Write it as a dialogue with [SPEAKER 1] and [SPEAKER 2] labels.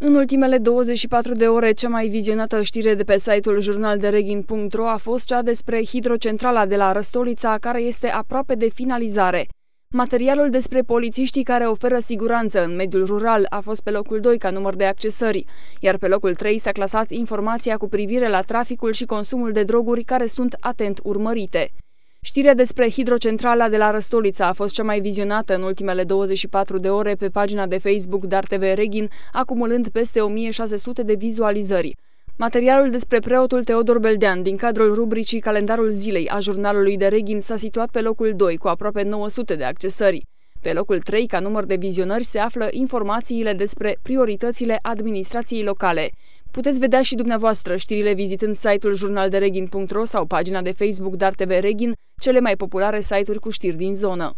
[SPEAKER 1] În ultimele 24 de ore, cea mai vizionată știre de pe site-ul jurnaldereghin.ro a fost cea despre hidrocentrala de la Răstolița, care este aproape de finalizare. Materialul despre polițiștii care oferă siguranță în mediul rural a fost pe locul 2 ca număr de accesări, iar pe locul 3 s-a clasat informația cu privire la traficul și consumul de droguri care sunt atent urmărite. Știrea despre hidrocentrala de la Răstolița a fost cea mai vizionată în ultimele 24 de ore pe pagina de Facebook Dar TV Reghin, acumulând peste 1600 de vizualizări. Materialul despre preotul Teodor Beldean din cadrul rubricii Calendarul zilei a jurnalului de Reghin s-a situat pe locul 2 cu aproape 900 de accesări. Pe locul 3, ca număr de vizionări, se află informațiile despre prioritățile administrației locale. Puteți vedea și dumneavoastră știrile vizitând site-ul jurnaldereghin.ro sau pagina de Facebook Dar TV Reghin, cele mai populare site-uri cu știri din zonă.